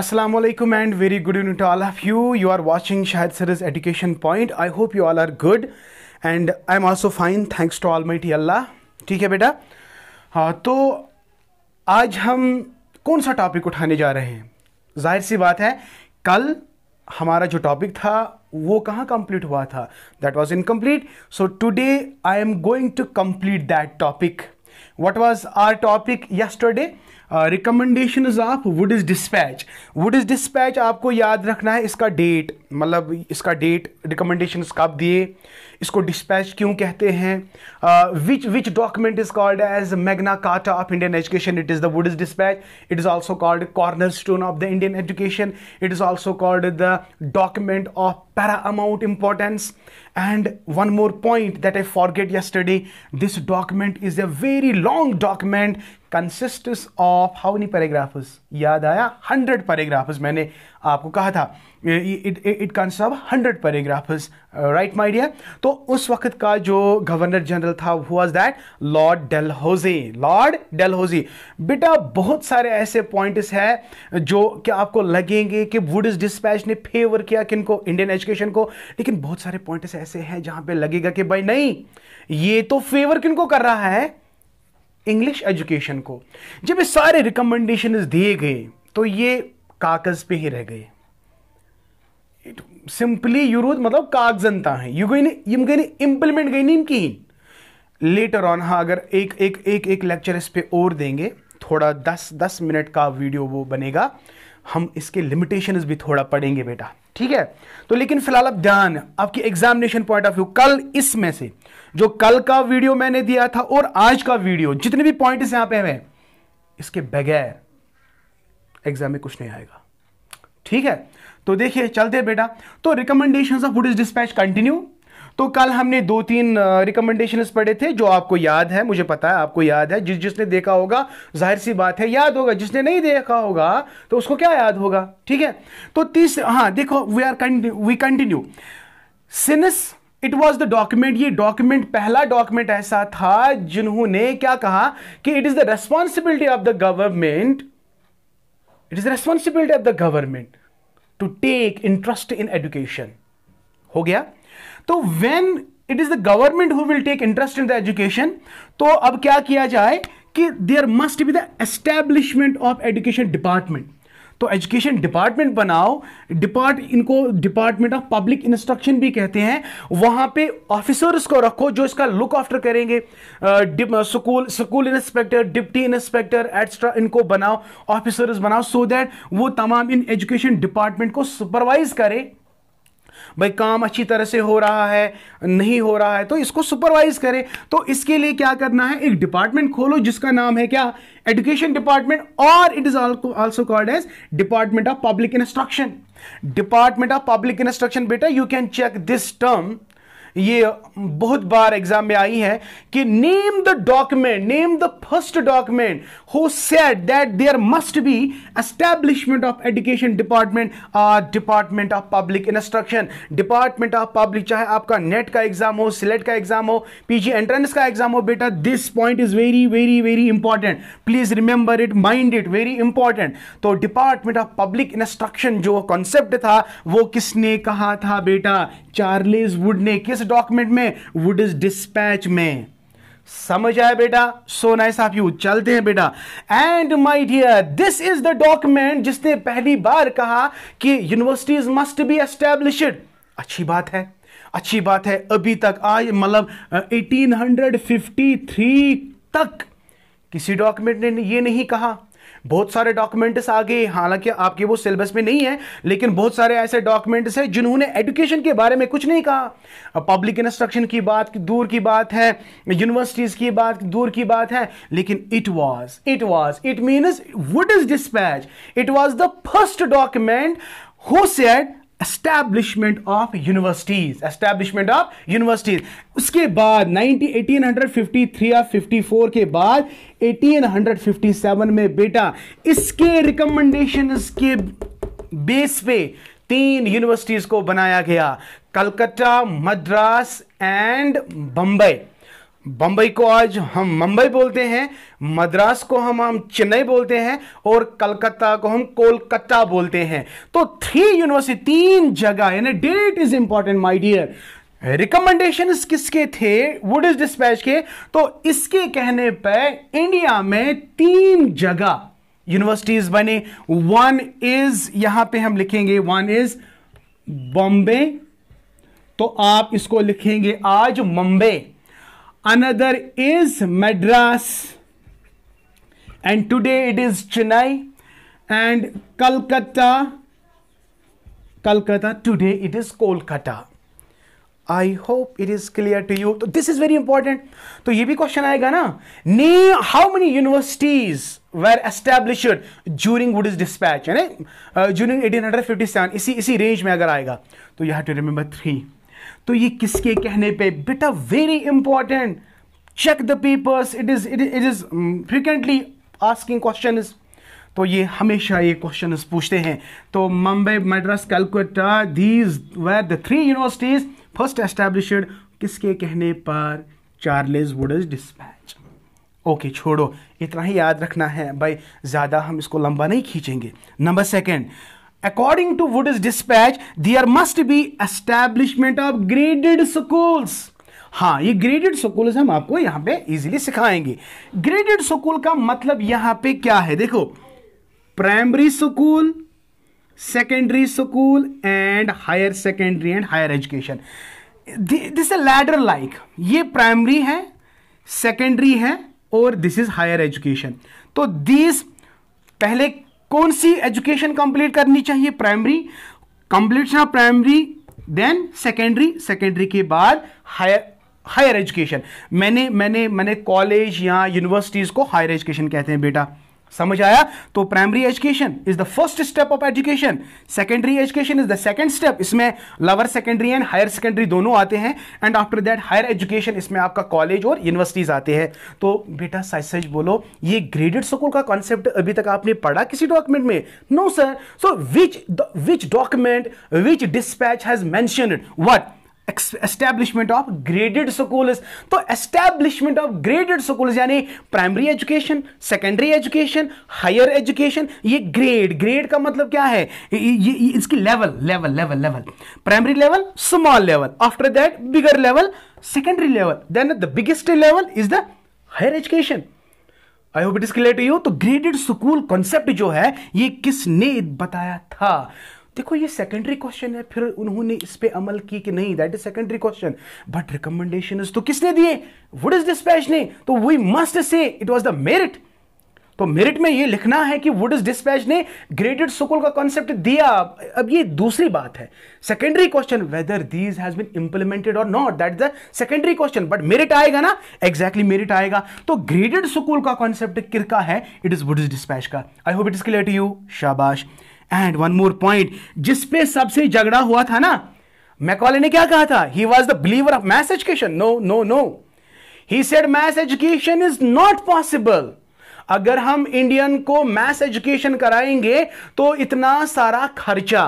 Assalamu alaikum and very good evening to all of you. You are watching Shahid Sir's Education Point. I hope you all are good and I'm also fine thanks to Almighty Allah. ठीक है बेटा हाँ तो आज हम कौन सा topic उठाने जा रहे हैं जाहिर सी बात है कल हमारा जो टॉपिक था वो कहाँ कंप्लीट हुआ था that was incomplete so today I am going to complete that topic What was our topic yesterday? Recommendation of Wood is dispatch Wood is dispatch आपको याद रखना है इसका डेट मतलब इसका डेट रिकमेंडेशन कब दिए इसको डिस्पैच क्यों कहते हैं which which document is called as Magna Carta of Indian education it is the Wood is dispatch it is also called corner stone of the Indian education it is also called the document of paramount importance and one more point that i forget yesterday this document is a very long document consist of how many paragraphs याद आया hundred paragraphs मैंने आपको कहा था it consist of hundred paragraphs right my dear तो उस वक्त का जो गवर्नर जनरल था was that Lord Dalhousie Lord Dalhousie बेटा बहुत सारे ऐसे पॉइंट्स हैं जो कि आपको लगेंगे कि इज डिस्पैच ने फेवर किया किन को इंडियन एजुकेशन को लेकिन बहुत सारे पॉइंट्स ऐसे हैं जहां पे लगेगा कि भाई नहीं ये तो फेवर किन को कर रहा है इंग्लिश एजुकेशन को जब ये सारे रिकमेंडेशन दिए गए तो ये कागज़ पे ही रह गए सिंपली यूरोज मतलब कागजनता है यू गई यम गई इंप्लीमेंट गई नहीं की लेटर ऑन हाँ अगर एक एक एक एक लेक्चर इस पर और देंगे थोड़ा दस दस मिनट का वीडियो वो बनेगा हम इसके लिमिटेशन भी थोड़ा पढ़ेंगे बेटा ठीक है तो लेकिन फिलहाल आप ध्यान आपकी एग्जामिनेशन पॉइंट ऑफ व्यू कल इसमें से जो कल का वीडियो मैंने दिया था और आज का वीडियो जितने भी पॉइंट यहां पे हैं इसके बगैर एग्जाम में कुछ नहीं आएगा ठीक है तो देखिए चलते बेटा तो recommendation of Wood's dispatch continue तो कल हमने दो तीन रिकमेंडेशन पढ़े थे जो आपको याद है मुझे पता है आपको याद है जिस जिसने देखा होगा जाहिर सी बात है याद होगा जिसने नहीं देखा होगा तो उसको क्या याद होगा ठीक है तो तीस हाँ देखो we are we continue since it was the document ये डॉक्यूमेंट पहला डॉक्यूमेंट ऐसा था जिन्होंने क्या कहा कि it is the responsibility of the government it is the responsibility of the government to take interest in education हो गया तो when it is the government who will take interest in the education तो अब क्या किया जाए कि there must be the establishment of education department तो एजुकेशन डिपार्टमेंट बनाओ डिपार्ट इनको डिपार्टमेंट ऑफ पब्लिक इंस्ट्रक्शन भी कहते हैं वहाँ पे ऑफिसर्स को रखो जो इसका लुक आफ्टर करेंगे school school inspector deputy inspector etcetera इनको बनाओ ऑफिसर्स बनाओ सो so दैट वो तमाम इन एजुकेशन डिपार्टमेंट को सुपरवाइज करें भाई काम अच्छी तरह से हो रहा है नहीं हो रहा है तो इसको सुपरवाइज करें तो इसके लिए क्या करना है एक डिपार्टमेंट खोलो जिसका नाम है क्या एजुकेशन डिपार्टमेंट और it is also called as department of public instruction department of public instruction बेटा you can check this term ये बहुत बार एग्जाम में आई है कि name the document name the first document who said that there must be establishment of education department और department of public instruction department of public चाहे आपका नेट का एग्जाम हो सिलेट का एग्जाम हो पीजी एंट्रेंस का एग्जाम हो बेटा this point is very very very important please remember it mind it very important तो डिपार्टमेंट ऑफ पब्लिक इंस्ट्रक्शन जो कॉन्सेप्ट था वो किसने कहा था बेटा चार्लिस वुड ने किस किस डॉक्यूमेंट में वुड इज डिस्पैच में समझ आया बेटा सो नाइस आप यू चलते हैं बेटा and my dear this is the document जिसने पहली बार कहा कि यूनिवर्सिटीज मस्ट बी एस्टेब्लिश्ड अच्छी बात है अच्छी बात है अभी तक आज मतलब 1853 तक किसी डॉक्यूमेंट ने ये नहीं कहा बहुत सारे डॉक्यूमेंट्स आ गए हालांकि आपके वो सिलेबस में नहीं है लेकिन बहुत सारे ऐसे डॉक्यूमेंट्स हैं जिन्होंने एजुकेशन के बारे में कुछ नहीं कहा पब्लिक इंस्ट्रक्शन की बात की दूर की बात है यूनिवर्सिटीज़ की बात दूर की बात है लेकिन it was it was it means would is dispatch it was the first document who set establishment of universities establishment of universities उसके बाद 90 1853 या 54 के बाद 1857 में बेटा इसके रिकमेंडेशन के बेस पे तीन यूनिवर्सिटीज को बनाया गया कलकत्ता मद्रास एंड बंबई बम्बई को आज हम मुंबई बोलते हैं मद्रास को हम हम चेन्नई बोलते हैं और कलकत्ता को हम कोलकाता बोलते हैं तो थ्री यूनिवर्सिटी तीन जगह यानी that is important my dear recommendation किसके थे वुड इज डिस्पैच के तो इसके कहने पर इंडिया में तीन जगह यूनिवर्सिटीज बने वन इज यहां पे हम लिखेंगे वन इज बॉम्बे तो आप इसको लिखेंगे आज Mumbai another is Madras and today it is Chennai and Calcutta Calcutta today it is Kolkata I hope it is clear to you तो दिस इज वेरी इंपॉर्टेंट तो ये भी क्वेश्चन आएगा ना ने how many universities were establish during would is dispatch है during eighteen hundred fifty seven इसी इसी रेंज में अगर आएगा तो you have to remember three तो ये किसके कहने पे बेटा very important check the papers it is it it is frequently asking question तो ये हमेशा ये क्वेश्चन पूछते हैं तो Mumbai Madras Calcutta these were the three universities first established किसके कहने पर चार्लेस इज डिस्पैच ओके छोड़ो इतना ही याद रखना है भाई ज़्यादा हम इसको लंबा नहीं खींचेंगे number second according to would is dispatch there must be establishment of graded school हाँ ये ग्रेडेड स्कूल हम आपको यहां पे इजीली सिखाएंगे ग्रेडेड स्कूल का मतलब यहां पे क्या है देखो primary school secondary school and higher secondary and higher education this ladder like ये प्राइमरी है सेकेंडरी है और दिस इज हायर एजुकेशन तो दिस पहले कौन सी एजुकेशन कंप्लीट करनी चाहिए primary complete of primary then secondary secondary के बाद हायर हायर एजुकेशन मैंने मैंने मैंने कॉलेज या यूनिवर्सिटीज़ को हायर एजुकेशन कहते हैं बेटा समझ आया तो primary education is the first step of education secondary education is the second step इसमें lower secondary and higher secondary दोनों आते हैं and after that higher education इसमें आपका कॉलेज और यूनिवर्सिटीज आते हैं तो बेटा सच सच बोलो ये ग्रेडेड स्कूल का कॉन्सेप्ट अभी तक आपने पढ़ा किसी डॉक्यूमेंट में no sir so which which document which dispatch has mention what establishment of graded schools तो एस्टैब्लिशमेंट ऑफ ग्रेडेड स्कूल्स यानी primary education secondary education higher education ये ग्रेड ग्रेड का मतलब क्या है ये, ये, ये इसकी level level level level primary level small level after that bigger level secondary level then the biggest level is the higher education I hope it is clear to you तो graded school concept जो है ये किसने बताया था देखो ये secondary question है फिर उन्होंने इस पर अमल की कि नहीं that is secondary question but recommendation तो किसने दिए वुड इज डिस्पैच ने तो we must say it was the merit तो मेरिट में ये लिखना है कि वुड इज डिस्पैच ने ग्रेडेड सुकुल का कॉन्सेप्ट दिया अब ये दूसरी बात है secondary question whether these has been implemented और not that the secondary question but merit आएगा ना एग्जैक्टली exactly मेरिट आएगा तो ग्रेडेड सुकुल का कॉन्सेप्ट किरका है it is would is dispatch का I hope it is clear to you शाबाश एंड वन मोर पॉइंट जिसपे सबसे झगड़ा हुआ था ना मैकॉले ने क्या कहा था he was the believer of mass education no no no he said mass education is not possible अगर हम इंडियन को मैस एजुकेशन कराएंगे तो इतना सारा खर्चा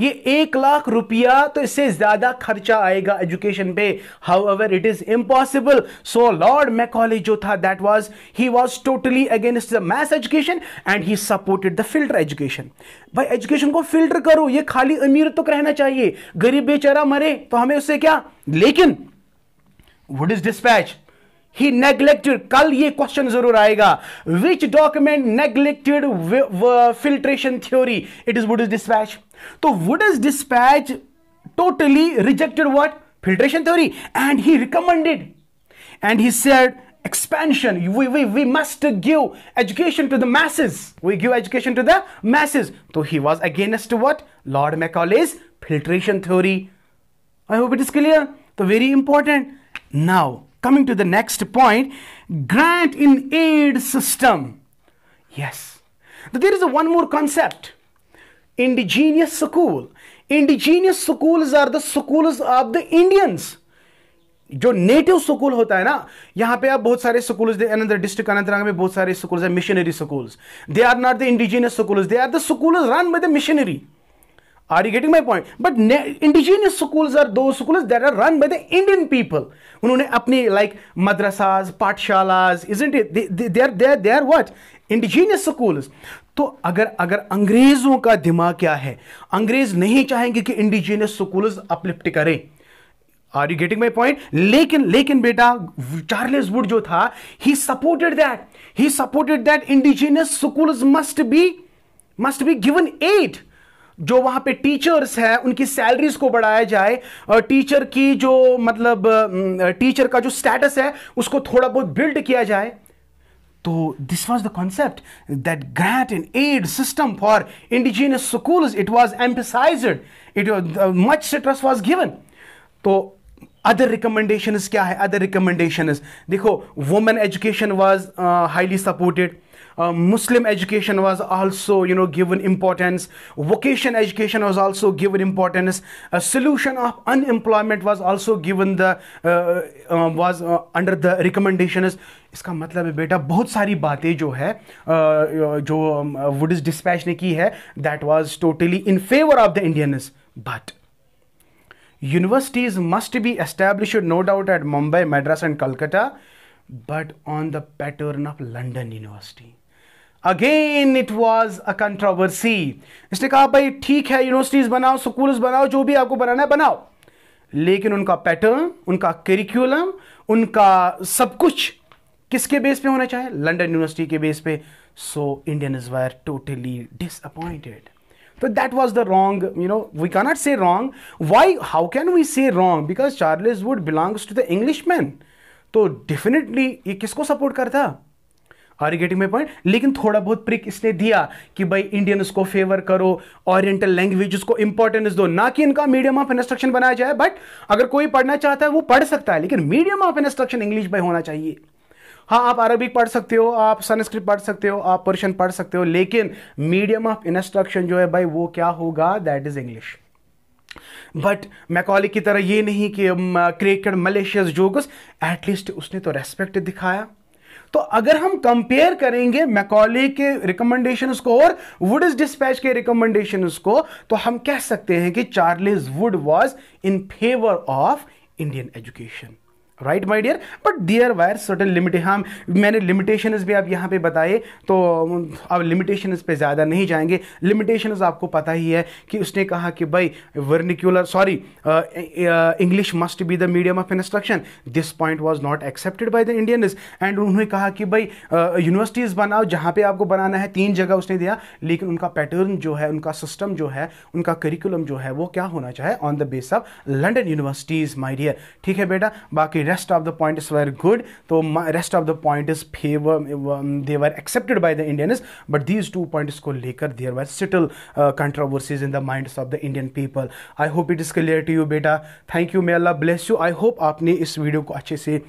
ये एक लाख रुपया तो इससे ज्यादा खर्चा आएगा एजुकेशन पे however it is impossible so Lord college जो था that was he was totally against the mass education and he supported the filter education भाई एजुकेशन को फिल्टर करो ये खाली अमीर तो रहना चाहिए गरीब बेचारा मरे तो हमें उससे क्या लेकिन would is dispatch he neglected कल ये क्वेश्चन जरूर आएगा which document neglected filtration theory it is would is dispatch So Woods dispatch totally rejected what? Filtration theory. And he recommended. And he said, expansion. We, we, we must give education to the masses. We give education to the masses. So he was against what? Lord Macaulay's filtration theory. I hope it is clear. So very important. Now, coming to the next point, grant in aid system. Yes. There is one more concept indigenous school indigenous schools are the schools of the indians जो native school होता है ना यहां पे आप बहुत सारे schools district Anantnag में बहुत सारे स्कूल्स हैं missionary schools they are not the indigenous schools they are the schools run by the missionary are you getting my point but indigenous schools are those schools that are run by the Indian people उन्होंने अपनी like madrasas pathshalas is it they are they indigenous schools तो अगर अगर अंग्रेज़ों का दिमाग क्या है अंग्रेज़ नहीं चाहेंगे कि इंडिजीनियस स्कूल्स अपलिफ्ट करें are you getting my point लेकिन लेकिन बेटा चार्लेस वुड जो था he supported that he supported that indigenous school must be must be given aid जो वहां पे टीचर्स हैं उनकी सैलरीज को बढ़ाया जाए और टीचर की जो मतलब टीचर का जो स्टेटस है उसको थोड़ा बहुत बिल्ड किया जाए So this was the concept that grant an aid system for indigenous schools. It was emphasized. It was uh, much stress was given. So other recommendations? What are other recommendations? Look, women education was uh, highly supported. Uh, Muslim education was also, you know, given importance. Vocation education was also given importance. A solution of unemployment was also given the uh, uh, was under the recommendations. इसका मतलब है बेटा बहुत सारी बातें जो है जो वुडिस डिस्पैच ने की है that was totally in favour of the Indians but universities must be established no doubt at Mumbai, Madras and Calcutta but on the pattern of London University. Again it was a controversy इसने कहा भाई ठीक है universities बनाओ school बनाओ जो भी आपको बनाना है बनाओ लेकिन उनका पैटर्न उनका करिकुलम उनका सब कुछ किसके बेस पे होना चाहिए लंडन यूनिवर्सिटी के बेस पे so Indian is were totally disappointed तो that was the wrong you know we cannot say wrong why how can we say wrong because Charles Wood belongs to the English man तो definitely ये किसको support करता are you getting my point लेकिन थोड़ा बहुत prick इसने दिया कि भाई इंडियंस को फेवर करो ओरिएंटल लैंग्वेज को इंपॉर्टेंस दो ना कि इनका मीडियम ऑफ इंस्ट्रक्शन बनाया जाए बट अगर कोई पढ़ना चाहता है वो पढ़ सकता है लेकिन मीडियम ऑफ इंस्ट्रक्शन इंग्लिश में होना चाहिए हाँ आप अरबिक पढ़ सकते हो आप संस्कृत पढ़ सकते हो आप पर्शियन पढ़ सकते हो लेकिन मीडियम ऑफ इंस्ट्रक्शन जो है भाई वो क्या होगा that is English but Macaulay की तरह ये नहीं कि क्रिकेट मलेशियस जोगस एटलीस्ट उसने तो रेस्पेक्ट दिखाया तो अगर हम कंपेयर करेंगे मैकॉले के रिकमेंडेशन को और वुड इज डिस्पैच के रिकमेंडेशन को तो हम कह सकते हैं कि Charles Wood was in favour of Indian education right my dear but there were certain limit हम मैंने लिमिटेशन भी आप यहाँ पे बताए तो अब लिमिटेशन पे ज़्यादा नहीं जाएंगे लिमिटेशन आपको पता ही है कि उसने कहा कि भाई vernacular sorry English must be the medium of instruction this point was not accepted by the Indian and उन्होंने कहा कि भाई यूनिवर्सिटीज़ uh, बनाओ जहाँ पे आपको बनाना है तीन जगह उसने दिया लेकिन उनका पैटर्न जो है उनका सिस्टम जो है उनका करिकुलम जो है वो क्या होना चाहिए on the base of London universities my dear ठीक है बेटा बाकी rest of the pointers were good so rest of the pointers favor they were accepted by the Indians but these two pointers ko lekar there were subtle uh, controversies in the minds of the Indian people I hope it is clear to you बेटा thank you may Allah bless you I hope आपने इस video को अच्छे से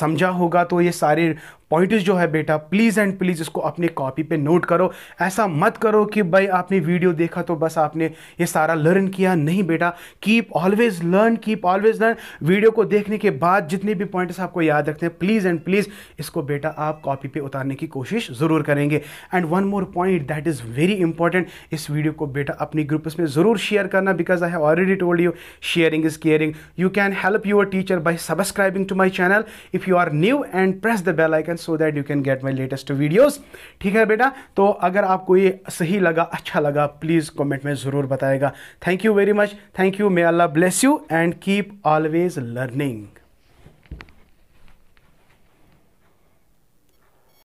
समझा होगा तो ये सारे पॉइंट्स जो है बेटा प्लीज़ एंड प्लीज़ इसको अपने कॉपी पे नोट करो ऐसा मत करो कि भाई आपने वीडियो देखा तो बस आपने ये सारा लर्न किया नहीं बेटा keep always learn keep always learn video को देखने के बाद जितने भी पॉइंट्स आपको याद रखते हैं प्लीज़ एंड प्लीज़ इसको बेटा आप कॉपी पे उतारने की कोशिश ज़रूर करेंगे and one more point that is very important इस वीडियो को बेटा अपनी ग्रुप्स में ज़रूर शेयर करना because I have already told you sharing is caring you can help your teacher by subscribing to my channel if you are new and press the bell icon so that you can get my latest videos ठीक है बेटा तो अगर आपको ये सही लगा अच्छा लगा प्लीज़ कॉमेंट में ज़रूर बताएगा thank you very much thank you may Allah bless you and keep always learning